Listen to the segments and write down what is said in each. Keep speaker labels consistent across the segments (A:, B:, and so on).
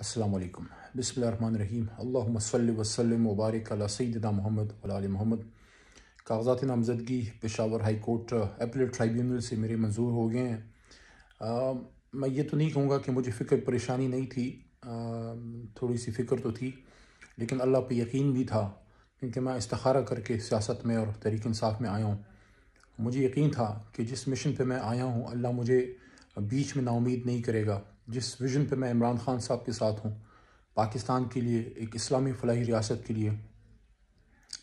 A: असलकम बसमीम अल्लाम वसलम मुबारक सईदना मोहम्मद वल मोहम्मद कागजात नामजदगी Peshawar high court appellate tribunal से मेरे मंजूर हो गए हैं मैं ये तो नहीं कहूँगा कि मुझे फ़िक्र परेशानी नहीं थी आ, थोड़ी सी फ़िक्र तो थी लेकिन अल्लाह पे यकीन भी था क्योंकि मैं इस्तारा करके सियासत में और तहरीक इंसाफ में आया हूँ मुझे यकीन था कि जिस मिशन पे मैं आया हूँ अल्लाह मुझे बीच में नाउमीद नहीं करेगा जिस विजन पे मैं इमरान खान साहब के साथ हूँ पाकिस्तान के लिए एक इस्लामी फलाही रियासत के लिए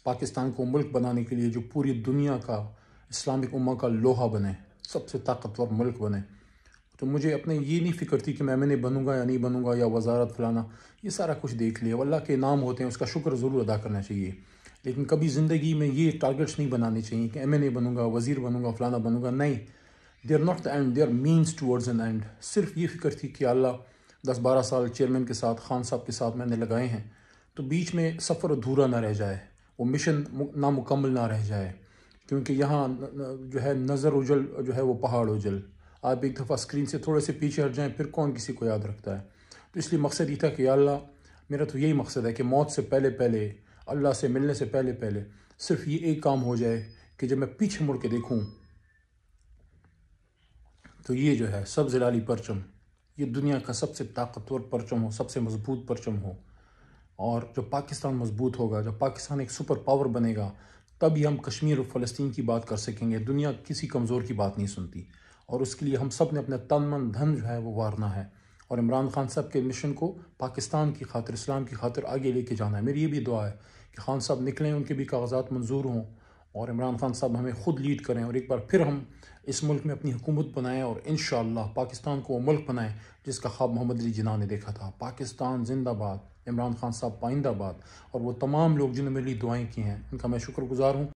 A: पाकिस्तान को मुल्क बनाने के लिए जो पूरी दुनिया का इस्लामिक उम्मा का लोहा बने सबसे ताकतवर मुल्क बने तो मुझे अपने ये नहीं फिक्र थी कि मैं मैंने बनूंगा या नहीं बनूंगा या वजारत फलाना ये सारा कुछ देख लिया अल्लाह के नाम होते हैं उसका शुक्र ज़रूर अदा करना चाहिए लेकिन कभी ज़िंदगी में ये टारगेट्स नहीं बनाने चाहिए कि एम एन बनूंगा वज़ी बनूंगा फ़लाना बनूंगा नहीं they're not the end they're means towards an end सिर्फ ये फिक्र थी कि अल्लाह दस बारह साल चेयरमैन के साथ खान साहब के साथ मैंने लगाए हैं तो बीच में सफ़र अधूरा ना रह जाए वो मिशन नामुकम्मल ना रह जाए क्योंकि यहाँ जो है नज़र उजल जो है वो पहाड़ उजल आप एक दफ़ा स्क्रीन से थोड़े से पीछे हट जाएँ फिर कौन किसी को याद रखता है तो इसलिए मकसद ये था कि अल्लाह मेरा तो यही मकसद है कि मौत से पहले पहले अल्लाह से मिलने से पहले पहले सिर्फ ये एक काम हो जाए कि जब मैं पीछे मुड़ के देखूँ तो ये जो है सब जिलाली परचम ये दुनिया का सबसे ताकतवर परचम हो सबसे मजबूत परचम हो और जब पाकिस्तान मजबूत होगा जब पाकिस्तान एक सुपर पावर बनेगा तभी हम कश्मीर और फ़लस्तीन की बात कर सकेंगे दुनिया किसी कमज़ोर की बात नहीं सुनती और उसके लिए हम सब ने अपना तन मन धन जो है वो वारना है और इमरान खान साहब के मिशन को पाकिस्तान की खातिर इस्लाम की खातिर आगे लेके जाना है मेरी ये भी दुआ है कि खान साहब निकलें उनके भी कागजात मंजूर हों और इमरान खान साहब हमें ख़ुद लीड करें और एक बार फिर हम इस मुल्क में अपनी हुकूमत बनाएं और इन पाकिस्तान को वो मुल्क बनाएं जिसका ख्वाब मोहम्मद अली जिना ने देखा था पाकिस्तान जिंदाबाद इमरान खान साहब पाइंदाबाद और वो तमाम लोग जिन्होंने मेरे लिए दुआएँ की हैं उनका मैं शुक्रगुजार हूँ